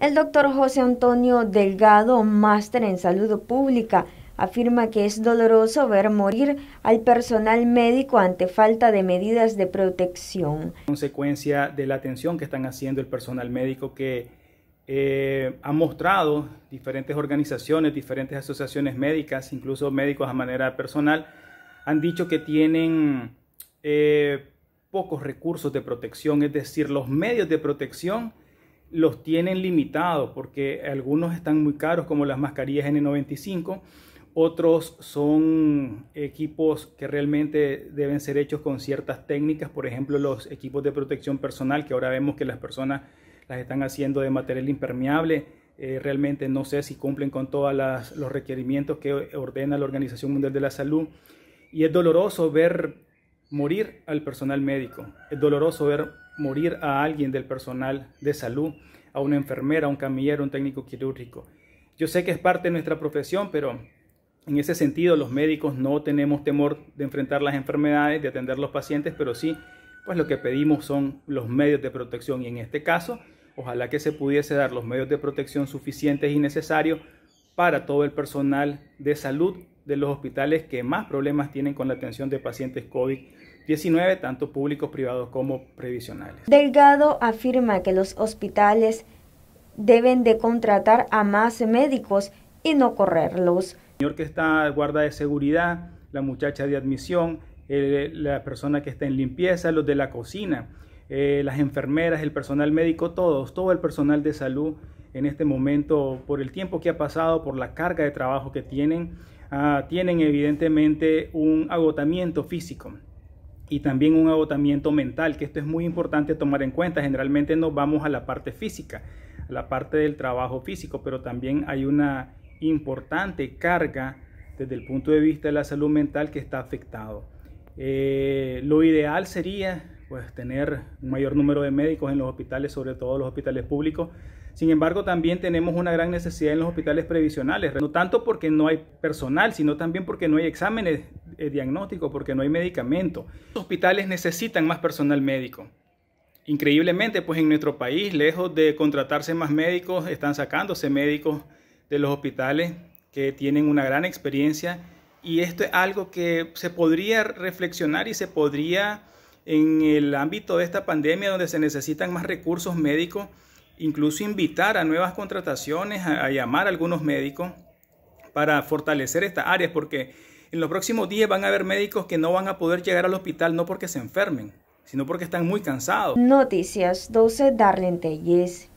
El doctor José Antonio Delgado, máster en salud pública, afirma que es doloroso ver morir al personal médico ante falta de medidas de protección. Consecuencia de la atención que están haciendo el personal médico que eh, ha mostrado diferentes organizaciones, diferentes asociaciones médicas, incluso médicos a manera personal, han dicho que tienen eh, pocos recursos de protección, es decir, los medios de protección los tienen limitados porque algunos están muy caros como las mascarillas N95, otros son equipos que realmente deben ser hechos con ciertas técnicas, por ejemplo los equipos de protección personal que ahora vemos que las personas las están haciendo de material impermeable. Eh, realmente no sé si cumplen con todos los requerimientos que ordena la Organización Mundial de la Salud. Y es doloroso ver morir al personal médico. Es doloroso ver morir a alguien del personal de salud, a una enfermera, a un camillero, a un técnico quirúrgico. Yo sé que es parte de nuestra profesión, pero en ese sentido los médicos no tenemos temor de enfrentar las enfermedades, de atender los pacientes, pero sí, pues lo que pedimos son los medios de protección y en este caso, ojalá que se pudiese dar los medios de protección suficientes y necesarios para todo el personal de salud de los hospitales que más problemas tienen con la atención de pacientes COVID 19, tanto públicos, privados como previsionales. Delgado afirma que los hospitales deben de contratar a más médicos y no correrlos. El señor que está guarda de seguridad, la muchacha de admisión, la persona que está en limpieza, los de la cocina, eh, las enfermeras, el personal médico, todos, todo el personal de salud en este momento, por el tiempo que ha pasado, por la carga de trabajo que tienen, ah, tienen evidentemente un agotamiento físico y también un agotamiento mental, que esto es muy importante tomar en cuenta. Generalmente nos vamos a la parte física, a la parte del trabajo físico, pero también hay una importante carga desde el punto de vista de la salud mental que está afectado. Eh, lo ideal sería pues, tener un mayor número de médicos en los hospitales, sobre todo los hospitales públicos. Sin embargo, también tenemos una gran necesidad en los hospitales previsionales, no tanto porque no hay personal, sino también porque no hay exámenes eh, diagnóstico porque no hay medicamento. Los hospitales necesitan más personal médico. Increíblemente, pues en nuestro país, lejos de contratarse más médicos, están sacándose médicos de los hospitales que tienen una gran experiencia y esto es algo que se podría reflexionar y se podría en el ámbito de esta pandemia donde se necesitan más recursos médicos, incluso invitar a nuevas contrataciones, a, llamar a algunos médicos para fortalecer estas áreas porque en los próximos días van a haber médicos que no van a poder llegar al hospital no porque se enfermen, sino porque están muy cansados. Noticias 12 Darlene Telles.